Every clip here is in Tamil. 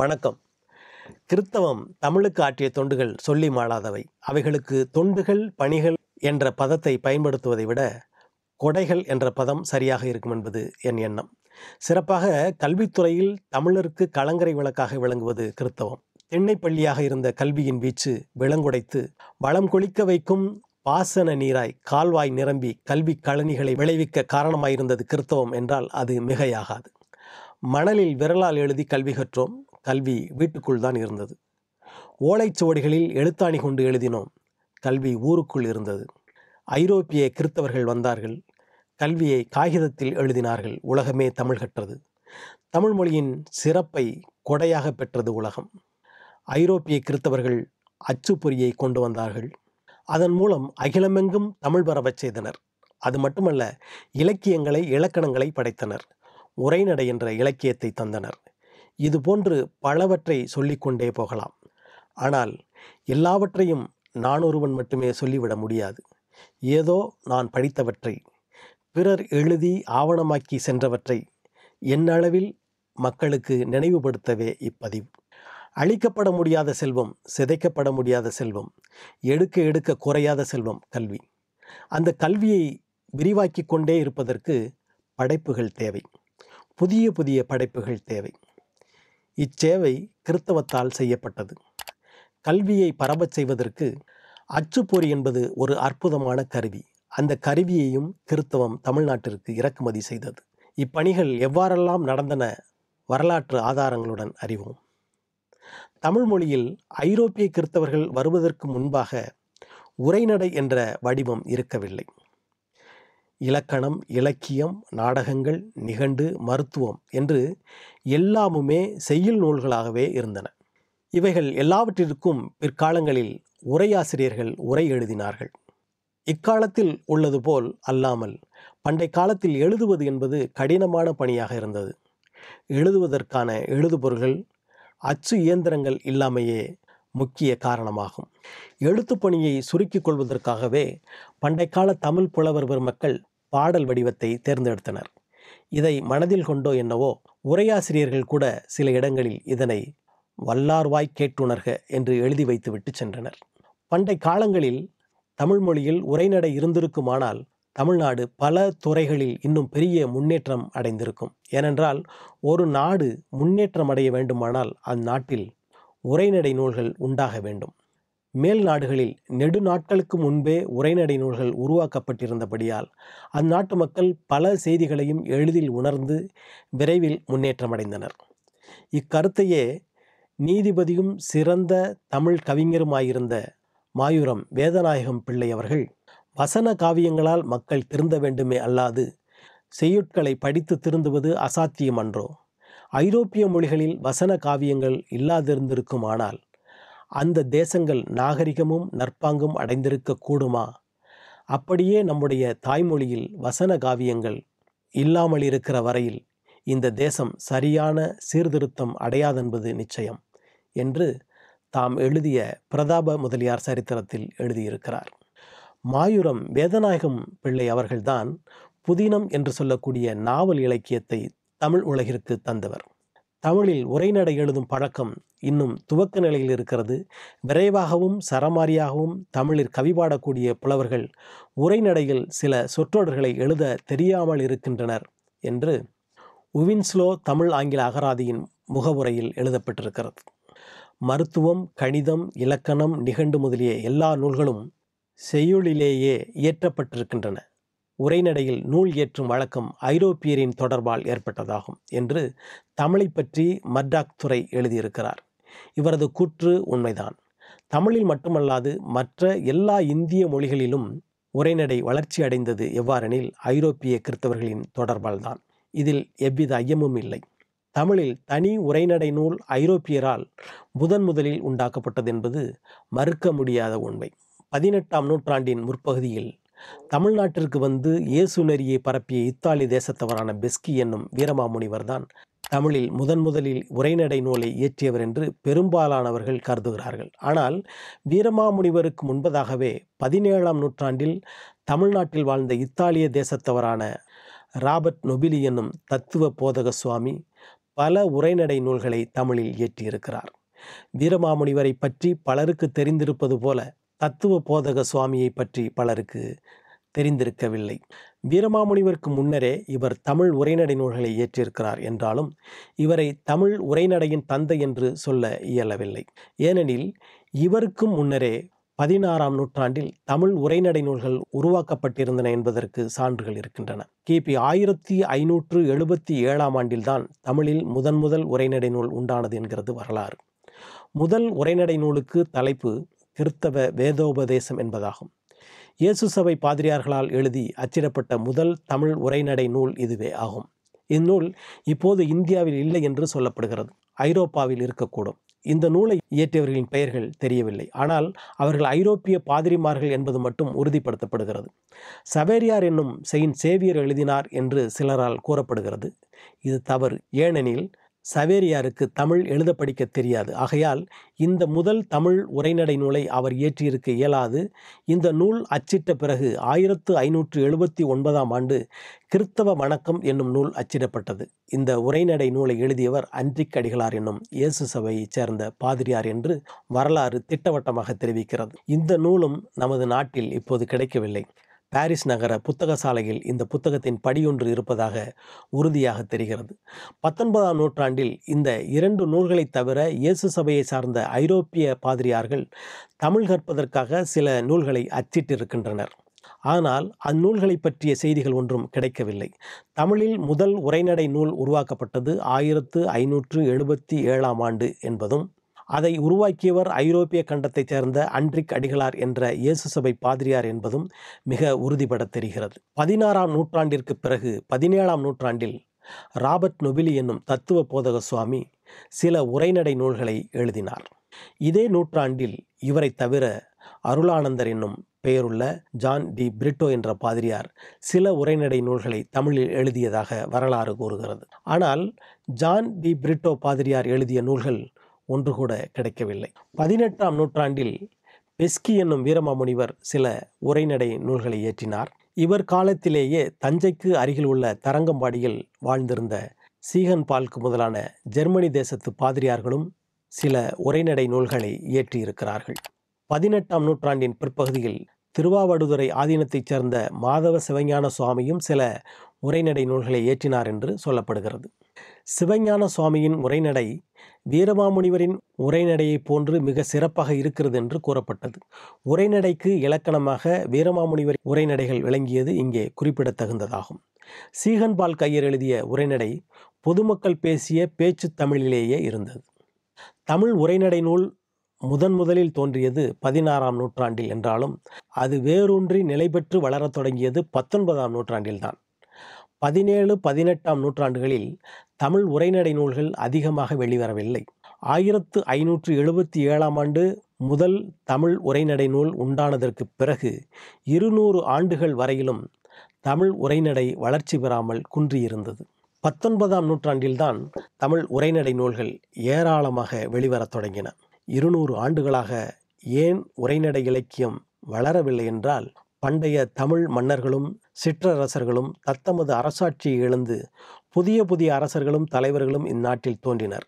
வணக்கம் கிறித்தவம் தமிழுக்கு ஆற்றிய தொண்டுகள் சொல்லி மாளாதவை அவைகளுக்கு தொண்டுகள் பணிகள் என்ற பதத்தை பயன்படுத்துவதை விட கொடைகள் என்ற பதம் சரியாக இருக்கும் என்பது என் எண்ணம் சிறப்பாக கல்வித்துறையில் தமிழருக்கு கலங்கரை விளக்காக விளங்குவது கிறித்தவம் பள்ளியாக இருந்த கல்வியின் வீச்சு விளங்குடைத்து வளம் கொளிக்க வைக்கும் பாசன நீராய் கால்வாய் நிரம்பி கல்வி கழனிகளை விளைவிக்க காரணமாயிருந்தது கிறித்தவம் என்றால் அது மிகையாகாது மணலில் விரலால் எழுதி கல்வி கற்றோம் கல்வி வீட்டுக்குள் தான் இருந்தது ஓலைச்சுவடிகளில் எழுத்தாணி கொண்டு எழுதினோம் கல்வி ஊருக்குள் இருந்தது ஐரோப்பிய கிறித்தவர்கள் வந்தார்கள் கல்வியை காகிதத்தில் எழுதினார்கள் உலகமே தமிழ் கற்றது தமிழ் மொழியின் சிறப்பை கொடையாக பெற்றது உலகம் ஐரோப்பிய கிறித்தவர்கள் அச்சுப்பொறியை கொண்டு வந்தார்கள் அதன் மூலம் அகிலமெங்கும் தமிழ் பரவச் செய்தனர் அது மட்டுமல்ல இலக்கியங்களை இலக்கணங்களை படைத்தனர் உரைநடை என்ற இலக்கியத்தை தந்தனர் இது போன்று பலவற்றை சொல்லிக்கொண்டே போகலாம் ஆனால் எல்லாவற்றையும் நான் ஒருவன் மட்டுமே சொல்லிவிட முடியாது ஏதோ நான் படித்தவற்றை பிறர் எழுதி ஆவணமாக்கி சென்றவற்றை என்னளவில் மக்களுக்கு நினைவுபடுத்தவே இப்பதிவு அழிக்கப்பட முடியாத செல்வம் சிதைக்கப்பட முடியாத செல்வம் எடுக்க எடுக்க குறையாத செல்வம் கல்வி அந்த கல்வியை விரிவாக்கி கொண்டே இருப்பதற்கு படைப்புகள் தேவை புதிய புதிய படைப்புகள் தேவை இச்சேவை கிறித்தவத்தால் செய்யப்பட்டது கல்வியை பரவச் செய்வதற்கு அச்சுப்பொறி என்பது ஒரு அற்புதமான கருவி அந்த கருவியையும் கிறித்தவம் தமிழ்நாட்டிற்கு இறக்குமதி செய்தது இப்பணிகள் எவ்வாறெல்லாம் நடந்தன வரலாற்று ஆதாரங்களுடன் அறிவோம் தமிழ் மொழியில் ஐரோப்பிய கிறித்தவர்கள் வருவதற்கு முன்பாக உரைநடை என்ற வடிவம் இருக்கவில்லை இலக்கணம் இலக்கியம் நாடகங்கள் நிகண்டு மருத்துவம் என்று எல்லாமுமே செய்யுள் நூல்களாகவே இருந்தன இவைகள் எல்லாவற்றிற்கும் பிற்காலங்களில் உரையாசிரியர்கள் உரை எழுதினார்கள் இக்காலத்தில் உள்ளது போல் அல்லாமல் பண்டை காலத்தில் எழுதுவது என்பது கடினமான பணியாக இருந்தது எழுதுவதற்கான எழுதுபொருள்கள் அச்சு இயந்திரங்கள் இல்லாமையே முக்கிய காரணமாகும் எழுத்துப்பணியை சுருக்கிக் கொள்வதற்காகவே பண்டைக்கால தமிழ் புலவர் பெருமக்கள் பாடல் வடிவத்தை தேர்ந்தெடுத்தனர் இதை மனதில் கொண்டோ என்னவோ உரையாசிரியர்கள் கூட சில இடங்களில் இதனை வல்லார்வாய் கேட்டுணர்க என்று எழுதி வைத்துவிட்டு சென்றனர் பண்டை காலங்களில் தமிழ் மொழியில் உரைநடை இருந்திருக்குமானால் தமிழ்நாடு பல துறைகளில் இன்னும் பெரிய முன்னேற்றம் அடைந்திருக்கும் ஏனென்றால் ஒரு நாடு முன்னேற்றம் அடைய வேண்டுமானால் அந்நாட்டில் உரைநடை நூல்கள் உண்டாக வேண்டும் மேல் நாடுகளில் நெடுநாட்களுக்கு முன்பே உரைநடை நூல்கள் உருவாக்கப்பட்டிருந்தபடியால் அந்நாட்டு மக்கள் பல செய்திகளையும் எளிதில் உணர்ந்து விரைவில் முன்னேற்றமடைந்தனர் இக்கருத்தையே நீதிபதியும் சிறந்த தமிழ் கவிஞருமாயிருந்த மாயூரம் வேதநாயகம் பிள்ளை அவர்கள் வசன காவியங்களால் மக்கள் திருந்த வேண்டுமே அல்லாது செய்யுட்களை படித்து திருந்துவது அசாத்தியம் அன்றோ ஐரோப்பிய மொழிகளில் வசன காவியங்கள் இல்லாதிருந்திருக்குமானால் அந்த தேசங்கள் நாகரிகமும் நற்பாங்கும் அடைந்திருக்க கூடுமா அப்படியே நம்முடைய தாய்மொழியில் வசன காவியங்கள் இல்லாமல் இருக்கிற வரையில் இந்த தேசம் சரியான சீர்திருத்தம் அடையாதென்பது நிச்சயம் என்று தாம் எழுதிய பிரதாப முதலியார் சரித்திரத்தில் எழுதியிருக்கிறார் மாயூரம் வேதநாயகம் பிள்ளை அவர்கள்தான் புதினம் என்று சொல்லக்கூடிய நாவல் இலக்கியத்தை தமிழ் உலகிற்கு தந்தவர் தமிழில் உரைநடை எழுதும் பழக்கம் இன்னும் துவக்க நிலையில் இருக்கிறது விரைவாகவும் சரமாரியாகவும் தமிழில் கவிபாடக்கூடிய புலவர்கள் உரைநடையில் சில சொற்றொடர்களை எழுத தெரியாமல் இருக்கின்றனர் என்று உவின்ஸ்லோ தமிழ் ஆங்கில அகராதியின் முகவுரையில் எழுதப்பட்டிருக்கிறது மருத்துவம் கணிதம் இலக்கணம் நிகண்டு முதலிய எல்லா நூல்களும் செய்யுளிலேயே இயற்றப்பட்டிருக்கின்றன உரைநடையில் நூல் ஏற்றும் வழக்கம் ஐரோப்பியரின் தொடர்பால் ஏற்பட்டதாகும் என்று தமிழை பற்றி மர்டாக் துறை எழுதியிருக்கிறார் இவரது கூற்று உண்மைதான் தமிழில் மட்டுமல்லாது மற்ற எல்லா இந்திய மொழிகளிலும் உரைநடை வளர்ச்சி அடைந்தது எவ்வாறெனில் ஐரோப்பிய கிறித்தவர்களின் தொடர்பால் தான் இதில் எவ்வித ஐயமும் இல்லை தமிழில் தனி உரைநடை நூல் ஐரோப்பியரால் முதன் முதலில் உண்டாக்கப்பட்டது என்பது மறுக்க முடியாத உண்மை பதினெட்டாம் நூற்றாண்டின் முற்பகுதியில் தமிழ்நாட்டிற்கு வந்து இயேசு நெறியை பரப்பிய இத்தாலி தேசத்தவரான பெஸ்கி என்னும் வீரமாமுனிவர் தான் தமிழில் முதன் முதலில் உரைநடை நூலை இயற்றியவர் என்று பெரும்பாலானவர்கள் கருதுகிறார்கள் ஆனால் வீரமாமுனிவருக்கு முன்பதாகவே பதினேழாம் நூற்றாண்டில் தமிழ்நாட்டில் வாழ்ந்த இத்தாலிய தேசத்தவரான ராபர்ட் நொபிலி என்னும் தத்துவ போதக சுவாமி பல உரைநடை நூல்களை தமிழில் இயற்றியிருக்கிறார் வீரமாமுனிவரை பற்றி பலருக்கு தெரிந்திருப்பது போல தத்துவ போதக சுவாமியை பற்றி பலருக்கு தெரிந்திருக்கவில்லை வீரமாமுனிவருக்கு முன்னரே இவர் தமிழ் உரைநடை நூல்களை ஏற்றிருக்கிறார் என்றாலும் இவரை தமிழ் உரைநடையின் தந்தை என்று சொல்ல இயலவில்லை ஏனெனில் இவருக்கும் முன்னரே பதினாறாம் நூற்றாண்டில் தமிழ் உரைநடை நூல்கள் உருவாக்கப்பட்டிருந்தன என்பதற்கு சான்றுகள் இருக்கின்றன கிபி ஆயிரத்தி ஐநூற்று எழுபத்தி ஏழாம் ஆண்டில்தான் தமிழில் முதன் முதல் உரைநடை நூல் உண்டானது என்கிறது வரலாறு முதல் உரைநடை நூலுக்கு தலைப்பு கிறித்தவ வேதோபதேசம் என்பதாகும் இயேசு சபை பாதிரியார்களால் எழுதி அச்சிடப்பட்ட முதல் தமிழ் உரைநடை நூல் இதுவே ஆகும் இந்நூல் இப்போது இந்தியாவில் இல்லை என்று சொல்லப்படுகிறது ஐரோப்பாவில் இருக்கக்கூடும் இந்த நூலை இயற்றியவர்களின் பெயர்கள் தெரியவில்லை ஆனால் அவர்கள் ஐரோப்பிய பாதிரிமார்கள் என்பது மட்டும் உறுதிப்படுத்தப்படுகிறது சவேரியார் என்னும் செயின் சேவியர் எழுதினார் என்று சிலரால் கூறப்படுகிறது இது தவறு ஏனெனில் சவேரியாருக்கு தமிழ் எழுத படிக்க தெரியாது ஆகையால் இந்த முதல் தமிழ் உரைநடை நூலை அவர் இயற்றியிருக்க இயலாது இந்த நூல் அச்சிட்ட பிறகு ஆயிரத்து ஐநூற்று எழுபத்தி ஒன்பதாம் ஆண்டு கிறித்தவ வணக்கம் என்னும் நூல் அச்சிடப்பட்டது இந்த உரைநடை நூலை எழுதியவர் அன்றிக் அடிகளார் என்னும் இயேசு சபையைச் சேர்ந்த பாதிரியார் என்று வரலாறு திட்டவட்டமாக தெரிவிக்கிறது இந்த நூலும் நமது நாட்டில் இப்போது கிடைக்கவில்லை பாரிஸ் நகர புத்தக சாலையில் இந்த புத்தகத்தின் படியொன்று இருப்பதாக உறுதியாக தெரிகிறது பத்தொன்பதாம் நூற்றாண்டில் இந்த இரண்டு நூல்களைத் தவிர இயேசு சபையை சார்ந்த ஐரோப்பிய பாதிரியார்கள் தமிழ் கற்பதற்காக சில நூல்களை அச்சிட்டிருக்கின்றனர் ஆனால் அந்நூல்களை பற்றிய செய்திகள் ஒன்றும் கிடைக்கவில்லை தமிழில் முதல் உரைநடை நூல் உருவாக்கப்பட்டது ஆயிரத்து ஐநூற்று எழுபத்தி ஏழாம் ஆண்டு என்பதும் அதை உருவாக்கியவர் ஐரோப்பிய கண்டத்தைச் சேர்ந்த அன்றிக் அடிகளார் என்ற இயேசு சபை பாதிரியார் என்பதும் மிக உறுதிபடத் தெரிகிறது பதினாறாம் நூற்றாண்டிற்கு பிறகு பதினேழாம் நூற்றாண்டில் ராபர்ட் நொபிலி என்னும் தத்துவ போதக சுவாமி சில உரைநடை நூல்களை எழுதினார் இதே நூற்றாண்டில் இவரை தவிர அருளானந்தர் என்னும் பெயருள்ள ஜான் டி பிரிட்டோ என்ற பாதிரியார் சில உரைநடை நூல்களை தமிழில் எழுதியதாக வரலாறு கூறுகிறது ஆனால் ஜான் டி பிரிட்டோ பாதிரியார் எழுதிய நூல்கள் ஒன்று கூட கிடைக்கவில்லை பதினெட்டாம் நூற்றாண்டில் பெஸ்கி என்னும் வீரமாமுனிவர் சில உரைநடை நூல்களை இயற்றினார் இவர் காலத்திலேயே தஞ்சைக்கு அருகில் உள்ள தரங்கம்பாடியில் வாழ்ந்திருந்த சீகன் பால்க்கு முதலான ஜெர்மனி தேசத்து பாதிரியார்களும் சில உரைநடை நூல்களை இயற்றியிருக்கிறார்கள் பதினெட்டாம் நூற்றாண்டின் பிற்பகுதியில் திருவாவடுதுறை ஆதீனத்தைச் சேர்ந்த மாதவ சிவஞான சுவாமியும் சில உரைநடை நூல்களை இயற்றினார் என்று சொல்லப்படுகிறது சிவஞான சுவாமியின் உரைநடை வீரமாமுனிவரின் உரைநடையை போன்று மிக சிறப்பாக இருக்கிறது என்று கூறப்பட்டது உரைநடைக்கு இலக்கணமாக வீரமாமுனிவர் உரைநடைகள் விளங்கியது இங்கே குறிப்பிடத்தகுந்ததாகும் சீகன்பால் கையர் எழுதிய உரைநடை பொதுமக்கள் பேசிய பேச்சு தமிழிலேயே இருந்தது தமிழ் உரைநடை நூல் முதன் முதலில் தோன்றியது பதினாறாம் நூற்றாண்டில் என்றாலும் அது வேரூன்றி நிலை பெற்று வளரத் தொடங்கியது பத்தொன்பதாம் நூற்றாண்டில்தான் பதினேழு பதினெட்டாம் நூற்றாண்டுகளில் தமிழ் உரைநடை நூல்கள் அதிகமாக வெளிவரவில்லை ஆயிரத்து ஐநூற்று எழுபத்தி ஏழாம் ஆண்டு முதல் தமிழ் உரைநடை நூல் உண்டானதற்கு பிறகு இருநூறு ஆண்டுகள் வரையிலும் தமிழ் உரைநடை வளர்ச்சி பெறாமல் குன்றியிருந்தது பத்தொன்பதாம் நூற்றாண்டில்தான் தமிழ் உரைநடை நூல்கள் ஏராளமாக வெளிவரத் தொடங்கின இருநூறு ஆண்டுகளாக ஏன் உரைநடை இலக்கியம் வளரவில்லை என்றால் பண்டைய தமிழ் மன்னர்களும் சிற்றரசர்களும் தத்தமது அரசாட்சியை எழுந்து புதிய புதிய அரசர்களும் தலைவர்களும் இந்நாட்டில் தோன்றினர்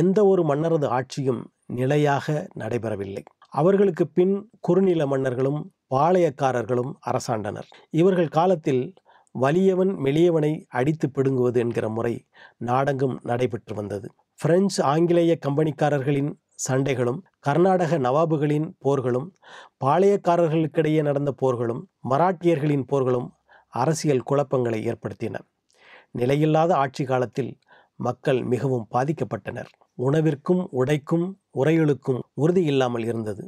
எந்த ஒரு மன்னரது ஆட்சியும் நிலையாக நடைபெறவில்லை அவர்களுக்கு பின் குறுநில மன்னர்களும் பாளையக்காரர்களும் அரசாண்டனர் இவர்கள் காலத்தில் வலியவன் மெளியவனை அடித்து பிடுங்குவது என்கிற முறை நாடெங்கும் நடைபெற்று வந்தது பிரெஞ்சு ஆங்கிலேய கம்பெனிக்காரர்களின் சண்டைகளும் கர்நாடக நவாபுகளின் போர்களும் பாளையக்காரர்களுக்கிடையே நடந்த போர்களும் மராட்டியர்களின் போர்களும் அரசியல் குழப்பங்களை ஏற்படுத்தின நிலையில்லாத ஆட்சி காலத்தில் மக்கள் மிகவும் பாதிக்கப்பட்டனர் உணவிற்கும் உடைக்கும் உரைகளுக்கும் உறுதி இல்லாமல் இருந்தது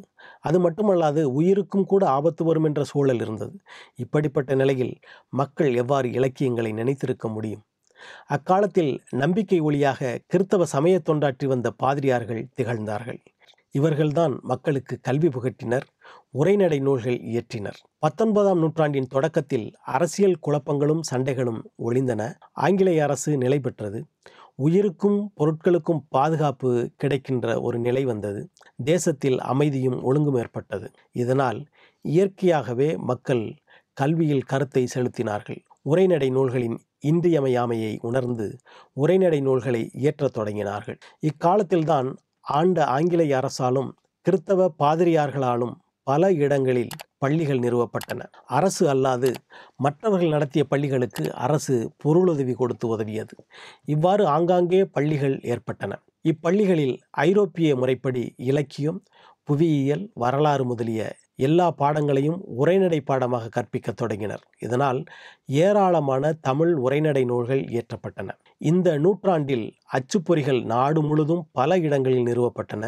அது மட்டுமல்லாது உயிருக்கும் கூட ஆபத்து வரும் என்ற சூழல் இருந்தது இப்படிப்பட்ட நிலையில் மக்கள் எவ்வாறு இலக்கியங்களை நினைத்திருக்க முடியும் அக்காலத்தில் நம்பிக்கை ஒளியாக கிறித்தவ சமய தொண்டாற்றி வந்த பாதிரியார்கள் திகழ்ந்தார்கள் இவர்கள்தான் மக்களுக்கு கல்வி புகட்டினர் உரைநடை நூல்கள் இயற்றினர் பத்தொன்பதாம் நூற்றாண்டின் தொடக்கத்தில் அரசியல் குழப்பங்களும் சண்டைகளும் ஒளிந்தன ஆங்கிலேய அரசு நிலை பெற்றது உயிருக்கும் பொருட்களுக்கும் பாதுகாப்பு கிடைக்கின்ற ஒரு நிலை வந்தது தேசத்தில் அமைதியும் ஒழுங்கும் ஏற்பட்டது இதனால் இயற்கையாகவே மக்கள் கல்வியில் கருத்தை செலுத்தினார்கள் உரைநடை நூல்களின் இன்றியமையாமையை உணர்ந்து உரைநடை நூல்களை இயற்றத் தொடங்கினார்கள் இக்காலத்தில்தான் ஆண்ட ஆங்கிலேய அரசாலும் கிறித்தவ பாதிரியார்களாலும் பல இடங்களில் பள்ளிகள் நிறுவப்பட்டன அரசு அல்லாது மற்றவர்கள் நடத்திய பள்ளிகளுக்கு அரசு பொருளுதவி கொடுத்து உதவியது இவ்வாறு ஆங்காங்கே பள்ளிகள் ஏற்பட்டன இப்பள்ளிகளில் ஐரோப்பிய முறைப்படி இலக்கியம் புவியியல் வரலாறு முதலிய எல்லா பாடங்களையும் உரைநடை பாடமாக கற்பிக்க தொடங்கினர் இதனால் ஏராளமான தமிழ் உரைநடை நூல்கள் இயற்றப்பட்டன இந்த நூற்றாண்டில் அச்சுப்பொறிகள் நாடு முழுதும் பல இடங்களில் நிறுவப்பட்டன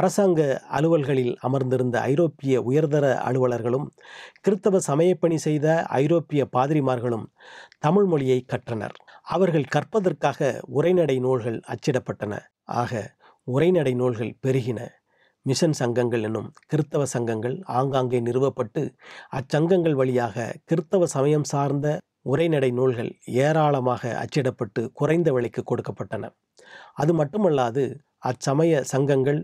அரசாங்க அலுவல்களில் அமர்ந்திருந்த ஐரோப்பிய உயர்தர அலுவலர்களும் கிறித்தவ சமயப்பணி செய்த ஐரோப்பிய பாதிரிமார்களும் தமிழ் மொழியை கற்றனர் அவர்கள் கற்பதற்காக உரைநடை நூல்கள் அச்சிடப்பட்டன ஆக உரைநடை நூல்கள் பெருகின மிஷன் சங்கங்கள் என்னும் கிறித்தவ சங்கங்கள் ஆங்காங்கே நிறுவப்பட்டு அச்சங்கங்கள் வழியாக கிறித்தவ சமயம் சார்ந்த உரைநடை நூல்கள் ஏராளமாக அச்சிடப்பட்டு குறைந்த விலைக்கு கொடுக்கப்பட்டன அது மட்டுமல்லாது அச்சமய சங்கங்கள்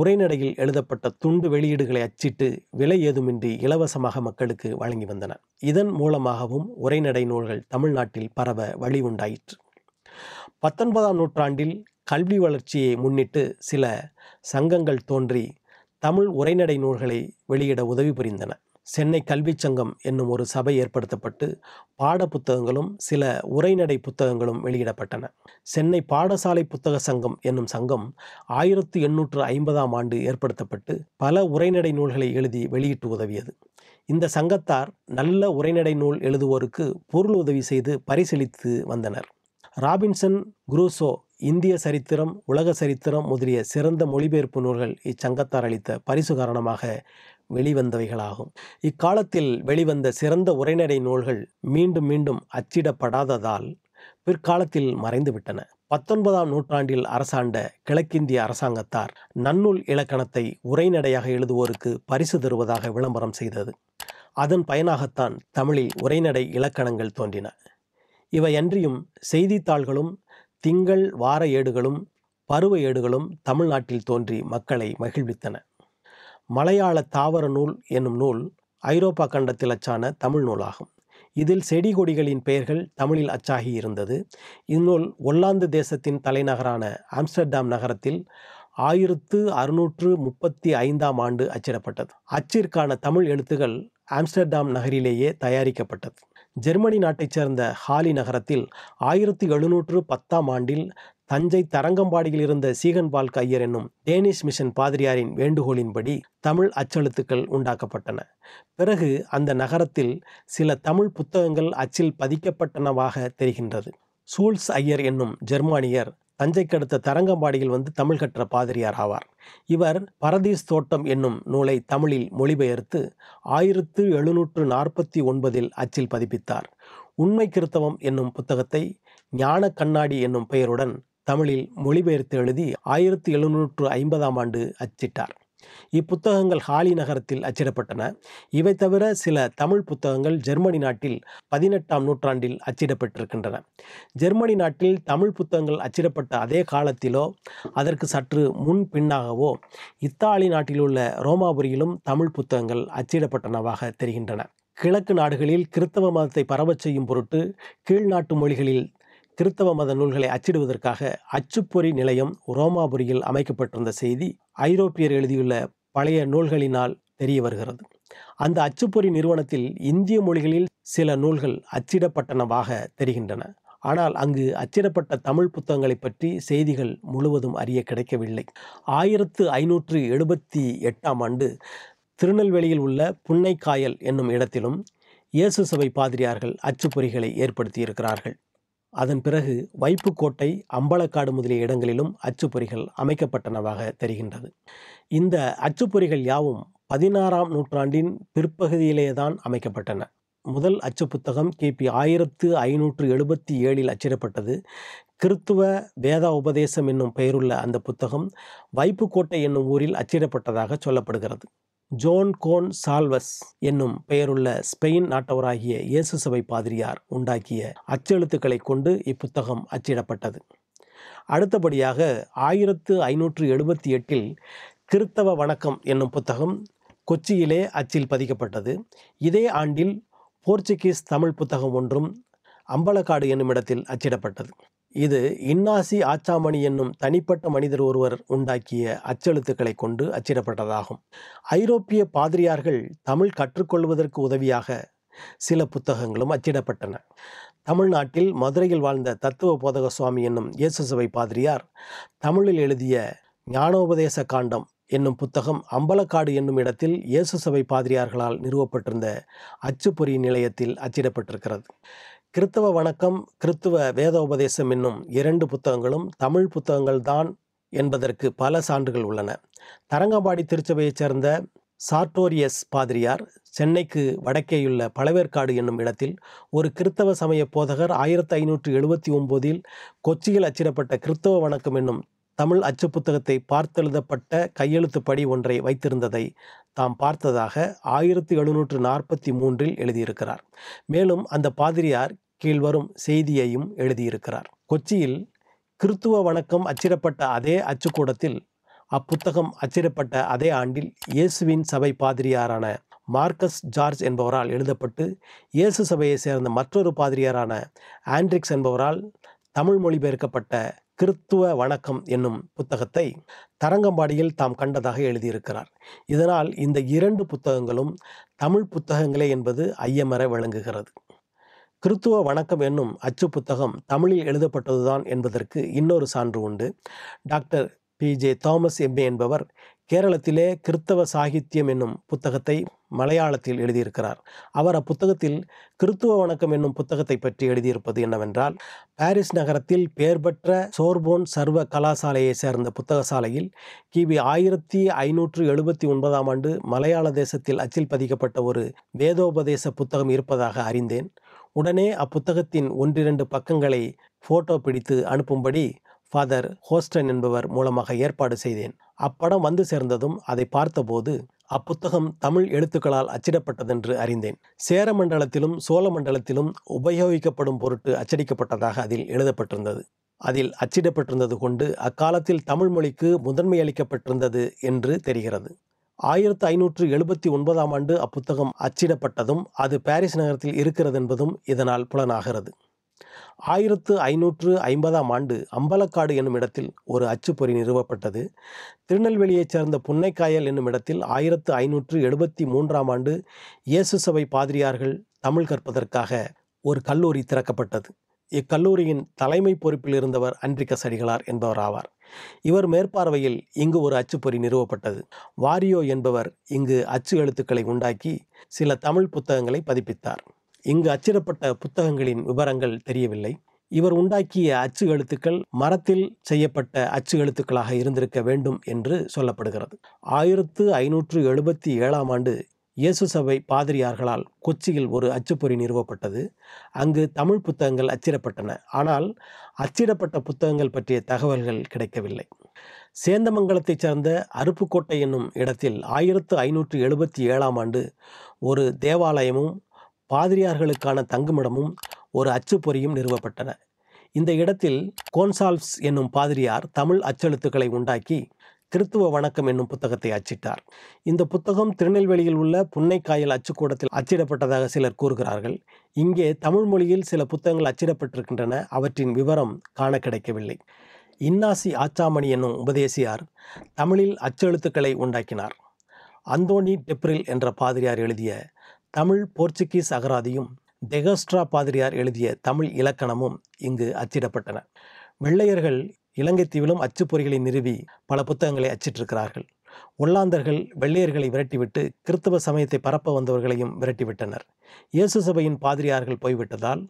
உரைநடையில் எழுதப்பட்ட துண்டு வெளியீடுகளை அச்சிட்டு விலை ஏதுமின்றி இலவசமாக மக்களுக்கு வழங்கி வந்தன இதன் மூலமாகவும் உரைநடை நூல்கள் தமிழ்நாட்டில் பரவ வழி உண்டாயிற்று பத்தொன்பதாம் நூற்றாண்டில் கல்வி வளர்ச்சியை முன்னிட்டு சில சங்கங்கள் தோன்றி தமிழ் உரைநடை நூல்களை வெளியிட உதவி புரிந்தன சென்னை கல்வி சங்கம் என்னும் ஒரு சபை ஏற்படுத்தப்பட்டு பாட புத்தகங்களும் சில உரைநடை புத்தகங்களும் வெளியிடப்பட்டன சென்னை பாடசாலை புத்தக சங்கம் என்னும் சங்கம் ஆயிரத்து எண்ணூற்று ஐம்பதாம் ஆண்டு ஏற்படுத்தப்பட்டு பல உரைநடை நூல்களை எழுதி வெளியிட்டு உதவியது இந்த சங்கத்தார் நல்ல உரைநடை நூல் எழுதுவோருக்கு பொருள் உதவி செய்து பரிசீலித்து வந்தனர் ராபின்சன் குரூசோ இந்திய சரித்திரம் உலக சரித்திரம் முதலிய சிறந்த மொழிபெயர்ப்பு நூல்கள் இச்சங்கத்தார் அளித்த பரிசு காரணமாக வெளிவந்தவைகளாகும் இக்காலத்தில் வெளிவந்த சிறந்த உரைநடை நூல்கள் மீண்டும் மீண்டும் அச்சிடப்படாததால் பிற்காலத்தில் மறைந்துவிட்டன பத்தொன்பதாம் நூற்றாண்டில் அரசாண்ட கிழக்கிந்திய அரசாங்கத்தார் நன்னூல் இலக்கணத்தை உரைநடையாக எழுதுவோருக்கு பரிசு தருவதாக விளம்பரம் செய்தது அதன் பயனாகத்தான் தமிழில் உரைநடை இலக்கணங்கள் தோன்றின இவையன்றியும் செய்தித்தாள்களும் திங்கள் வார ஏடுகளும் பருவ ஏடுகளும் தமிழ்நாட்டில் தோன்றி மக்களை மகிழ்வித்தன மலையாள தாவர நூல் என்னும் நூல் ஐரோப்பா கண்டத்தில் அச்சான தமிழ் நூலாகும் இதில் செடி கொடிகளின் பெயர்கள் தமிழில் அச்சாகி இருந்தது இந்நூல் ஒல்லாந்து தேசத்தின் தலைநகரான ஆம்ஸ்டர்டாம் நகரத்தில் ஆயிரத்து அறுநூற்று முப்பத்தி ஐந்தாம் ஆண்டு அச்சிடப்பட்டது அச்சிற்கான தமிழ் எழுத்துகள் ஆம்ஸ்டர்டாம் நகரிலேயே தயாரிக்கப்பட்டது ஜெர்மனி நாட்டைச் சேர்ந்த ஹாலி நகரத்தில் ஆயிரத்தி எழுநூற்று பத்தாம் ஆண்டில் தஞ்சை தரங்கம்பாடியில் இருந்த சீகன்பால் கையர் என்னும் டேனிஷ் மிஷன் பாதிரியாரின் வேண்டுகோளின்படி தமிழ் அச்செழுத்துக்கள் உண்டாக்கப்பட்டன பிறகு அந்த நகரத்தில் சில தமிழ் புத்தகங்கள் அச்சில் பதிக்கப்பட்டனவாக தெரிகின்றது சூல்ஸ் ஐயர் என்னும் ஜெர்மானியர் தஞ்சைக்கு அடுத்த தரங்கம்பாடியில் வந்து தமிழ் கற்ற பாதிரியார் ஆவார் இவர் பரதீஸ் தோட்டம் என்னும் நூலை தமிழில் மொழிபெயர்த்து ஆயிரத்து எழுநூற்று நாற்பத்தி ஒன்பதில் அச்சில் பதிப்பித்தார் உண்மை கிருத்தவம் என்னும் புத்தகத்தை ஞான கண்ணாடி என்னும் பெயருடன் தமிழில் மொழிபெயர்த்து எழுதி ஆயிரத்தி எழுநூற்று ஐம்பதாம் ஆண்டு அச்சிட்டார் இப்புத்தகங்கள் ஹாலி நகரத்தில் அச்சிடப்பட்டன இவை தவிர சில தமிழ் புத்தகங்கள் ஜெர்மனி நாட்டில் பதினெட்டாம் நூற்றாண்டில் அச்சிடப்பட்டிருக்கின்றன ஜெர்மனி நாட்டில் தமிழ் புத்தகங்கள் அச்சிடப்பட்ட அதே காலத்திலோ அதற்கு சற்று முன் பின்னாகவோ இத்தாலி நாட்டிலுள்ள ரோமாபுரியிலும் தமிழ் புத்தகங்கள் அச்சிடப்பட்டனவாக தெரிகின்றன கிழக்கு நாடுகளில் கிறித்தவ மதத்தை பரவச் செய்யும் பொருட்டு கீழ்நாட்டு மொழிகளில் கிறித்தவ மத நூல்களை அச்சிடுவதற்காக அச்சுப்பொறி நிலையம் ரோமாபுரியில் அமைக்கப்பட்டிருந்த செய்தி ஐரோப்பியர் எழுதியுள்ள பழைய நூல்களினால் தெரிய வருகிறது அந்த அச்சுப்பொறி நிறுவனத்தில் இந்திய மொழிகளில் சில நூல்கள் அச்சிடப்பட்டனவாக தெரிகின்றன ஆனால் அங்கு அச்சிடப்பட்ட தமிழ் புத்தகங்களை பற்றி செய்திகள் முழுவதும் அறிய கிடைக்கவில்லை ஆயிரத்து ஐநூற்று எழுபத்தி எட்டாம் ஆண்டு திருநெல்வேலியில் உள்ள புன்னைக்காயல் என்னும் இடத்திலும் இயேசு சபை பாதிரியார்கள் அச்சுப்பொறிகளை ஏற்படுத்தியிருக்கிறார்கள் அதன் பிறகு வைப்புக்கோட்டை அம்பலக்காடு முதலிய இடங்களிலும் அச்சுப்பொறிகள் அமைக்கப்பட்டனவாக தெரிகின்றது இந்த அச்சுப்பொறிகள் யாவும் பதினாறாம் நூற்றாண்டின் பிற்பகுதியிலேயே தான் அமைக்கப்பட்டன முதல் அச்சு புத்தகம் கிபி ஆயிரத்து ஐநூற்று எழுபத்தி ஏழில் அச்சிடப்பட்டது கிறித்துவ வேத உபதேசம் என்னும் பெயருள்ள அந்த புத்தகம் வைப்புக்கோட்டை என்னும் ஊரில் அச்சிடப்பட்டதாக சொல்லப்படுகிறது ஜோன் கோன் சால்வஸ் என்னும் பெயருள்ள ஸ்பெயின் நாட்டவராகிய இயேசு சபை பாதிரியார் உண்டாக்கிய அச்செழுத்துக்களை கொண்டு இப்புத்தகம் அச்சிடப்பட்டது அடுத்தபடியாக ஆயிரத்து ஐநூற்று எழுபத்தி எட்டில் கிறித்தவ வணக்கம் என்னும் புத்தகம் கொச்சியிலே அச்சில் பதிக்கப்பட்டது இதே ஆண்டில் போர்ச்சுகீஸ் தமிழ் புத்தகம் ஒன்றும் அம்பலக்காடு என்னும் இடத்தில் அச்சிடப்பட்டது இது இன்னாசி ஆச்சாமணி என்னும் தனிப்பட்ட மனிதர் ஒருவர் உண்டாக்கிய அச்செழுத்துக்களை கொண்டு அச்சிடப்பட்டதாகும் ஐரோப்பிய பாதிரியார்கள் தமிழ் கற்றுக்கொள்வதற்கு உதவியாக சில புத்தகங்களும் அச்சிடப்பட்டன தமிழ்நாட்டில் மதுரையில் வாழ்ந்த தத்துவ போதக சுவாமி என்னும் சபை பாதிரியார் தமிழில் எழுதிய ஞானோபதேச காண்டம் என்னும் புத்தகம் அம்பலக்காடு என்னும் இடத்தில் இயேசு சபை பாதிரியார்களால் நிறுவப்பட்டிருந்த அச்சுப்பொறி நிலையத்தில் அச்சிடப்பட்டிருக்கிறது கிறித்தவ வணக்கம் கிறித்துவ வேத உபதேசம் என்னும் இரண்டு புத்தகங்களும் தமிழ் புத்தகங்கள் தான் என்பதற்கு பல சான்றுகள் உள்ளன தரங்கம்பாடி திருச்சபையைச் சேர்ந்த சார்டோரியஸ் பாதிரியார் சென்னைக்கு வடக்கேயுள்ள பழவேற்காடு என்னும் இடத்தில் ஒரு கிறித்தவ சமய போதகர் ஆயிரத்தி ஐநூற்று எழுபத்தி ஒம்போதில் கொச்சியில் அச்சிடப்பட்ட கிறித்தவ வணக்கம் என்னும் தமிழ் அச்சு புத்தகத்தை பார்த்தெழுதப்பட்ட கையெழுத்துப்படி ஒன்றை வைத்திருந்ததை தாம் பார்த்ததாக ஆயிரத்தி எழுநூற்று நாற்பத்தி மூன்றில் எழுதியிருக்கிறார் மேலும் அந்த பாதிரியார் கீழ்வரும் செய்தியையும் எழுதியிருக்கிறார் கொச்சியில் கிறித்துவ வணக்கம் அச்சிடப்பட்ட அதே அச்சுக்கூடத்தில் அப்புத்தகம் அச்சிடப்பட்ட அதே ஆண்டில் இயேசுவின் சபை பாதிரியாரான மார்க்கஸ் ஜார்ஜ் என்பவரால் எழுதப்பட்டு இயேசு சபையைச் சேர்ந்த மற்றொரு பாதிரியாரான ஆண்ட்ரிக்ஸ் என்பவரால் தமிழ் மொழிபெயர்க்கப்பட்ட கிறித்துவ வணக்கம் என்னும் புத்தகத்தை தரங்கம்பாடியில் தாம் கண்டதாக எழுதியிருக்கிறார் இதனால் இந்த இரண்டு புத்தகங்களும் தமிழ் புத்தகங்களே என்பது ஐயமர விளங்குகிறது கிறித்துவ வணக்கம் என்னும் அச்சு புத்தகம் தமிழில் எழுதப்பட்டதுதான் என்பதற்கு இன்னொரு சான்று உண்டு doctor P J Thomas MA என்பவர் கேரளத்திலே கிறித்தவ சாகித்யம் என்னும் புத்தகத்தை மலையாளத்தில் எழுதியிருக்கிறார் அவர் அப்புத்தகத்தில் கிறித்துவ வணக்கம் என்னும் புத்தகத்தை பற்றி எழுதியிருப்பது என்னவென்றால் பாரிஸ் நகரத்தில் பெற்ற சோர்போன் சர்வ கலாசாலையை சேர்ந்த புத்தக சாலையில் கிபி ஆயிரத்தி ஐநூற்று எழுபத்தி ஒன்பதாம் ஆண்டு மலையாள தேசத்தில் அச்சில் பதிக்கப்பட்ட ஒரு வேதோபதேச புத்தகம் இருப்பதாக அறிந்தேன் உடனே அப்புத்தகத்தின் ஒன்றிரண்டு பக்கங்களை ஃபோட்டோ பிடித்து அனுப்பும்படி ஃபாதர் ஹோஸ்டன் என்பவர் மூலமாக ஏற்பாடு செய்தேன் அப்படம் வந்து சேர்ந்ததும் அதை பார்த்தபோது அப்புத்தகம் தமிழ் எழுத்துக்களால் அச்சிடப்பட்டதென்று அறிந்தேன் சேர மண்டலத்திலும் சோழ மண்டலத்திலும் உபயோகிக்கப்படும் பொருட்டு அச்சடிக்கப்பட்டதாக அதில் எழுதப்பட்டிருந்தது அதில் அச்சிடப்பட்டிருந்தது கொண்டு அக்காலத்தில் தமிழ் மொழிக்கு முதன்மை அளிக்கப்பட்டிருந்தது என்று தெரிகிறது ஆயிரத்து ஐநூற்று எழுபத்தி ஒன்பதாம் ஆண்டு அப்புத்தகம் அச்சிடப்பட்டதும் அது பாரிஸ் நகரத்தில் இருக்கிறது என்பதும் இதனால் புலனாகிறது ஆயிரத்து ஐநூற்று ஐம்பதாம் ஆண்டு அம்பலக்காடு என்னும் இடத்தில் ஒரு அச்சுப்பொறி நிறுவப்பட்டது திருநெல்வேலியைச் சேர்ந்த புன்னைக்காயல் என்னும் இடத்தில் ஆயிரத்து ஐநூற்று எழுபத்தி மூன்றாம் ஆண்டு இயேசு சபை பாதிரியார்கள் தமிழ் கற்பதற்காக ஒரு கல்லூரி திறக்கப்பட்டது இக்கல்லூரியின் தலைமை பொறுப்பில் இருந்தவர் அன்றிக்கஸ் அடிகளார் என்பவர் ஆவார் இவர் மேற்பார்வையில் இங்கு ஒரு அச்சுப்பொறி நிறுவப்பட்டது வாரியோ என்பவர் இங்கு அச்சு எழுத்துக்களை உண்டாக்கி சில தமிழ் புத்தகங்களை பதிப்பித்தார் இங்கு அச்சிடப்பட்ட புத்தகங்களின் விவரங்கள் தெரியவில்லை இவர் உண்டாக்கிய அச்சு எழுத்துக்கள் மரத்தில் செய்யப்பட்ட அச்சு எழுத்துக்களாக இருந்திருக்க வேண்டும் என்று சொல்லப்படுகிறது ஆயிரத்து ஐநூற்று எழுபத்தி ஏழாம் ஆண்டு இயேசு சபை பாதிரியார்களால் கொச்சியில் ஒரு அச்சுப்பொறி நிறுவப்பட்டது அங்கு தமிழ் புத்தகங்கள் அச்சிடப்பட்டன ஆனால் அச்சிடப்பட்ட புத்தகங்கள் பற்றிய தகவல்கள் கிடைக்கவில்லை சேந்தமங்கலத்தைச் சேர்ந்த அருப்புக்கோட்டை என்னும் இடத்தில் ஆயிரத்து ஐநூற்று எழுபத்தி ஏழாம் ஆண்டு ஒரு தேவாலயமும் பாதிரியார்களுக்கான தங்குமிடமும் ஒரு அச்சுப்பொறியும் நிறுவப்பட்டன இந்த இடத்தில் கோன்சால்ஸ் என்னும் பாதிரியார் தமிழ் அச்செழுத்துக்களை உண்டாக்கி கிறித்துவ வணக்கம் என்னும் புத்தகத்தை அச்சிட்டார் இந்த புத்தகம் திருநெல்வேலியில் உள்ள புன்னைக்காயல் அச்சுக்கூடத்தில் அச்சிடப்பட்டதாக சிலர் கூறுகிறார்கள் இங்கே தமிழ் மொழியில் சில புத்தகங்கள் அச்சிடப்பட்டிருக்கின்றன அவற்றின் விவரம் காண கிடைக்கவில்லை இன்னாசி ஆச்சாமணி என்னும் உபதேசியார் தமிழில் அச்செழுத்துக்களை உண்டாக்கினார் அந்தோனி டெப்ரில் என்ற பாதிரியார் எழுதிய தமிழ் போர்ச்சுகீஸ் அகராதியும் தெகஸ்ட்ரா பாதிரியார் எழுதிய தமிழ் இலக்கணமும் இங்கு அச்சிடப்பட்டன வெள்ளையர்கள் இலங்கை தீவிலும் அச்சுப்பொறிகளை நிறுவி பல புத்தகங்களை அச்சிட்டிருக்கிறார்கள் ஒல்லாந்தர்கள் வெள்ளையர்களை விரட்டிவிட்டு கிறித்தவ சமயத்தை பரப்ப வந்தவர்களையும் விரட்டிவிட்டனர் இயேசு சபையின் பாதிரியார்கள் போய்விட்டதால்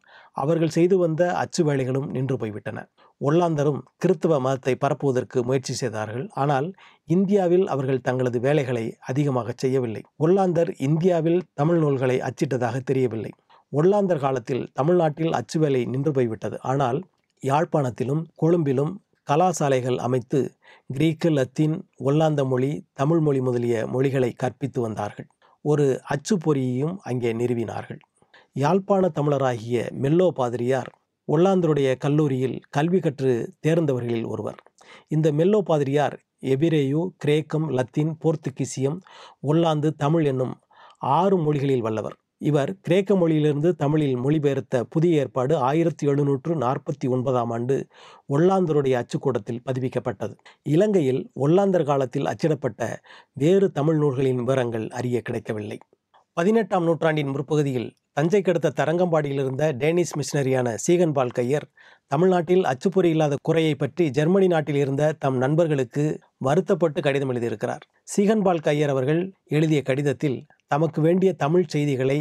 அவர்கள் செய்து வந்த அச்சு வேலைகளும் நின்று போய்விட்டன ஒல்லாந்தரும் கிறித்துவ மதத்தை பரப்புவதற்கு முயற்சி செய்தார்கள் ஆனால் இந்தியாவில் அவர்கள் தங்களது வேலைகளை அதிகமாக செய்யவில்லை ஒல்லாந்தர் இந்தியாவில் தமிழ் நூல்களை அச்சிட்டதாக தெரியவில்லை ஒல்லாந்தர் காலத்தில் தமிழ்நாட்டில் அச்சு வேலை நின்று போய்விட்டது ஆனால் யாழ்ப்பாணத்திலும் கொழும்பிலும் கலாசாலைகள் அமைத்து கிரீக்கு லத்தீன் ஒல்லாந்த மொழி தமிழ் மொழி முதலிய மொழிகளை கற்பித்து வந்தார்கள் ஒரு அச்சு பொறியையும் அங்கே நிறுவினார்கள் யாழ்ப்பாண தமிழராகிய மெல்லோ பாதிரியார் ஒல்லாந்தருடைய கல்லூரியில் கல்வி கற்று தேர்ந்தவர்களில் ஒருவர் இந்த மெல்லோ பாதிரியார் எபிரேயு கிரேக்கம் லத்தீன் போர்த்துகீசியம் ஒல்லாந்து தமிழ் என்னும் ஆறு மொழிகளில் வல்லவர் இவர் கிரேக்க மொழியிலிருந்து தமிழில் மொழிபெயர்த்த புதிய ஏற்பாடு ஆயிரத்தி எழுநூற்று நாற்பத்தி ஒன்பதாம் ஆண்டு ஒல்லாந்தருடைய அச்சுக்கூடத்தில் பதிவிக்கப்பட்டது இலங்கையில் ஒல்லாந்தர் காலத்தில் அச்சிடப்பட்ட வேறு தமிழ் நூல்களின் விவரங்கள் அறிய கிடைக்கவில்லை பதினெட்டாம் நூற்றாண்டின் முற்பகுதியில் தஞ்சை கடுத்த தரங்கம்பாடியில் இருந்த டேனிஷ் மிஷினரியான சீகன்பால் கையர் தமிழ்நாட்டில் அச்சுப்பொறி இல்லாத குறையை பற்றி ஜெர்மனி நாட்டில் இருந்த தம் நண்பர்களுக்கு வருத்தப்பட்டு கடிதம் எழுதியிருக்கிறார் சீகன்பால் கையர் அவர்கள் எழுதிய கடிதத்தில் தமக்கு வேண்டிய தமிழ் செய்திகளை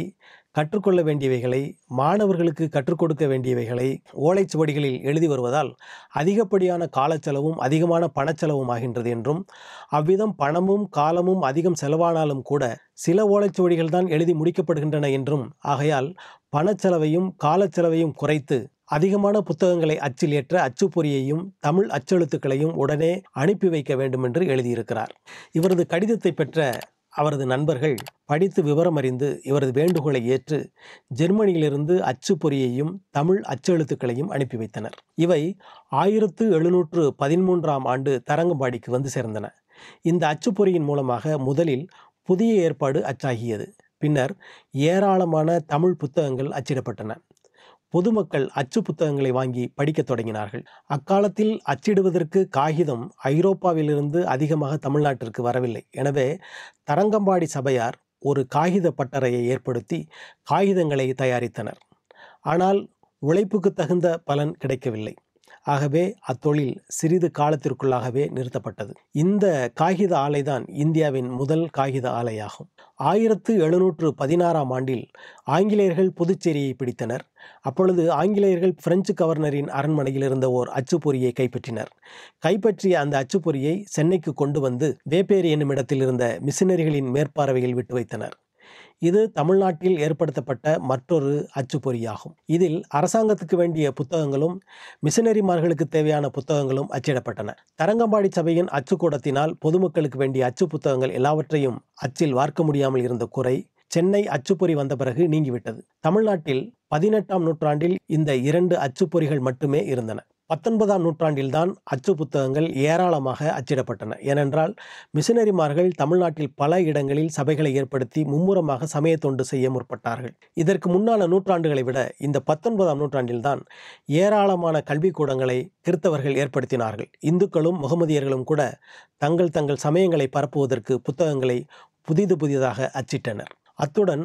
கற்றுக்கொள்ள வேண்டியவைகளை மாணவர்களுக்கு கற்றுக் கொடுக்க வேண்டியவைகளை ஓலைச்சுவடிகளில் எழுதி வருவதால் அதிகப்படியான காலச்செலவும் அதிகமான பணச்செலவும் ஆகின்றது என்றும் அவ்விதம் பணமும் காலமும் அதிகம் செலவானாலும் கூட சில ஓலைச்சுவடிகள் தான் எழுதி முடிக்கப்படுகின்றன என்றும் ஆகையால் பணச்செலவையும் காலச்செலவையும் குறைத்து அதிகமான புத்தகங்களை அச்சில் ஏற்ற அச்சுப்பொறியையும் தமிழ் அச்செழுத்துக்களையும் உடனே அனுப்பி வைக்க வேண்டும் என்று எழுதியிருக்கிறார் இவரது கடிதத்தை பெற்ற அவரது நண்பர்கள் படித்து விவரம் அறிந்து இவரது வேண்டுகோளை ஏற்று ஜெர்மனியிலிருந்து அச்சு பொறியையும் தமிழ் அச்செழுத்துக்களையும் அனுப்பி வைத்தனர் இவை ஆயிரத்து எழுநூற்று பதிமூன்றாம் ஆண்டு தரங்கம்பாடிக்கு வந்து சேர்ந்தன இந்த அச்சுப்பொறியின் மூலமாக முதலில் புதிய ஏற்பாடு அச்சாகியது பின்னர் ஏராளமான தமிழ் புத்தகங்கள் அச்சிடப்பட்டன பொதுமக்கள் அச்சு புத்தகங்களை வாங்கி படிக்கத் தொடங்கினார்கள் அக்காலத்தில் அச்சிடுவதற்கு காகிதம் ஐரோப்பாவிலிருந்து அதிகமாக தமிழ்நாட்டிற்கு வரவில்லை எனவே தரங்கம்பாடி சபையார் ஒரு காகித பட்டறையை ஏற்படுத்தி காகிதங்களை தயாரித்தனர் ஆனால் உழைப்புக்கு தகுந்த பலன் கிடைக்கவில்லை ஆகவே அத்தொழில் சிறிது காலத்திற்குள்ளாகவே நிறுத்தப்பட்டது இந்த காகித ஆலைதான் இந்தியாவின் முதல் காகித ஆலையாகும் ஆயிரத்து எழுநூற்று பதினாறாம் ஆண்டில் ஆங்கிலேயர்கள் புதுச்சேரியை பிடித்தனர் அப்பொழுது ஆங்கிலேயர்கள் பிரெஞ்சு கவர்னரின் அரண்மனையில் இருந்த ஓர் அச்சுப்பொறியை கைப்பற்றினர் கைப்பற்றிய அந்த அச்சுப்பொறியை சென்னைக்கு கொண்டு வந்து வேப்பேரி என்னும் இடத்தில் இருந்த மிஷினரிகளின் மேற்பார்வையில் விட்டு வைத்தனர் இது தமிழ்நாட்டில் ஏற்படுத்தப்பட்ட மற்றொரு அச்சுப்பொறியாகும் இதில் அரசாங்கத்துக்கு வேண்டிய புத்தகங்களும் மிஷனரிமார்களுக்கு தேவையான புத்தகங்களும் அச்சிடப்பட்டன தரங்கம்பாடி சபையின் அச்சுக்கூடத்தினால் பொதுமக்களுக்கு வேண்டிய அச்சு புத்தகங்கள் எல்லாவற்றையும் அச்சில் வார்க்க முடியாமல் இருந்த குறை சென்னை அச்சுப்பொறி வந்த பிறகு நீங்கிவிட்டது தமிழ்நாட்டில் பதினெட்டாம் நூற்றாண்டில் இந்த இரண்டு அச்சுப்பொறிகள் மட்டுமே இருந்தன பத்தொன்பதாம் நூற்றாண்டில்தான் அச்சு புத்தகங்கள் ஏராளமாக அச்சிடப்பட்டன ஏனென்றால் மிஷினரிமார்கள் தமிழ்நாட்டில் பல இடங்களில் சபைகளை ஏற்படுத்தி மும்முரமாக சமய தொண்டு செய்ய முற்பட்டார்கள் இதற்கு முன்னால நூற்றாண்டுகளை விட இந்த பத்தொன்பதாம் நூற்றாண்டில்தான் ஏராளமான கல்விக்கூடங்களை கிறித்தவர்கள் ஏற்படுத்தினார்கள் இந்துக்களும் முகமதியர்களும் கூட தங்கள் தங்கள் சமயங்களை பரப்புவதற்கு புத்தகங்களை புதிது புதிதாக அச்சிட்டனர் அத்துடன்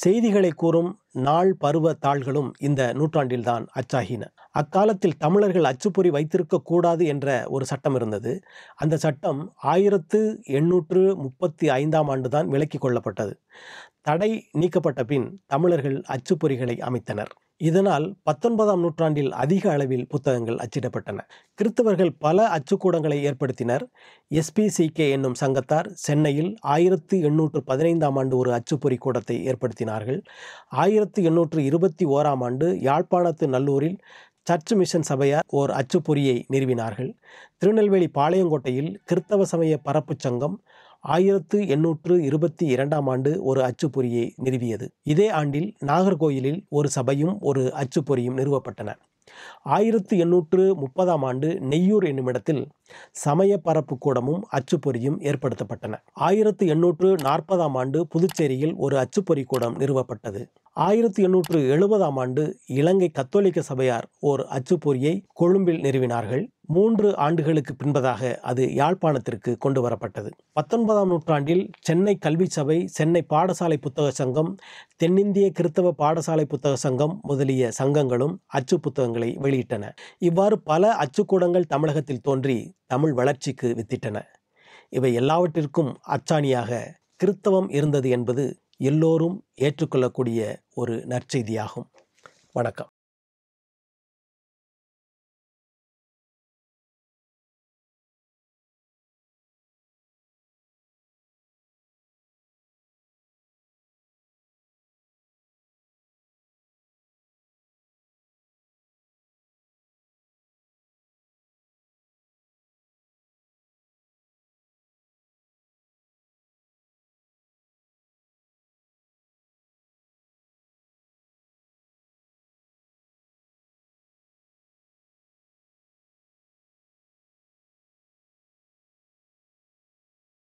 செய்திகளை கூறும் நாள் பருவ தாள்களும் இந்த நூற்றாண்டில்தான் அச்சாகின அக்காலத்தில் தமிழர்கள் அச்சுப்பொறி வைத்திருக்க கூடாது என்ற ஒரு சட்டம் இருந்தது அந்த சட்டம் ஆயிரத்து எண்ணூற்று முப்பத்தி ஐந்தாம் ஆண்டுதான் விலக்கிக் கொள்ளப்பட்டது தடை நீக்கப்பட்ட பின் தமிழர்கள் அச்சுப்பொறிகளை அமைத்தனர் இதனால் பத்தொன்பதாம் நூற்றாண்டில் அதிக அளவில் புத்தகங்கள் அச்சிடப்பட்டன கிறித்தவர்கள் பல அச்சுக்கூடங்களை ஏற்படுத்தினர் எஸ்பிசிகே என்னும் சங்கத்தார் சென்னையில் ஆயிரத்து எண்ணூற்று பதினைந்தாம் ஆண்டு ஒரு அச்சுப்பொறி கூடத்தை ஏற்படுத்தினார்கள் ஆயிரத்து எண்ணூற்று இருபத்தி ஓராம் ஆண்டு யாழ்ப்பாணத்து நல்லூரில் சர்ச் மிஷன் சபையார் ஓர் அச்சுப்பொறியை நிறுவினார்கள் திருநெல்வேலி பாளையங்கோட்டையில் கிறித்தவ சமய பரப்பு சங்கம் ஆயிரத்து எண்ணூற்று இருபத்தி இரண்டாம் ஆண்டு ஒரு அச்சுப்பொறியை நிறுவியது இதே ஆண்டில் நாகர்கோயிலில் ஒரு சபையும் ஒரு அச்சுப்பொறியும் நிறுவப்பட்டன ஆயிரத்து எண்ணூற்று முப்பதாம் ஆண்டு நெய்யூர் என்னுமிடத்தில் சமய பரப்பு கூடமும் அச்சுப்பொறியும் ஏற்படுத்தப்பட்டன ஆயிரத்தி எண்ணூற்று நாற்பதாம் ஆண்டு புதுச்சேரியில் ஒரு அச்சுப்பொறி கூடம் நிறுவப்பட்டது ஆயிரத்தி எண்ணூற்று எழுபதாம் ஆண்டு இலங்கை கத்தோலிக்க சபையார் ஓர் அச்சுப்பொறியை கொழும்பில் நிறுவினார்கள் மூன்று ஆண்டுகளுக்கு பின்பதாக அது யாழ்ப்பாணத்திற்கு கொண்டு வரப்பட்டது பத்தொன்பதாம் நூற்றாண்டில் சென்னை கல்வி சபை சென்னை பாடசாலை புத்தக சங்கம் தென்னிந்திய கிறித்தவ பாடசாலை புத்தக சங்கம் முதலிய சங்கங்களும் அச்சு புத்தகங்களை வெளியிட்டன இவ்வாறு பல அச்சுக்கூடங்கள் தமிழகத்தில் தோன்றி தமிழ் வளர்ச்சிக்கு வித்திட்டன இவை எல்லாவற்றிற்கும் அச்சாணியாக கிறித்தவம் இருந்தது என்பது எல்லோரும் ஏற்றுக்கொள்ளக்கூடிய ஒரு நற்செய்தியாகும் வணக்கம்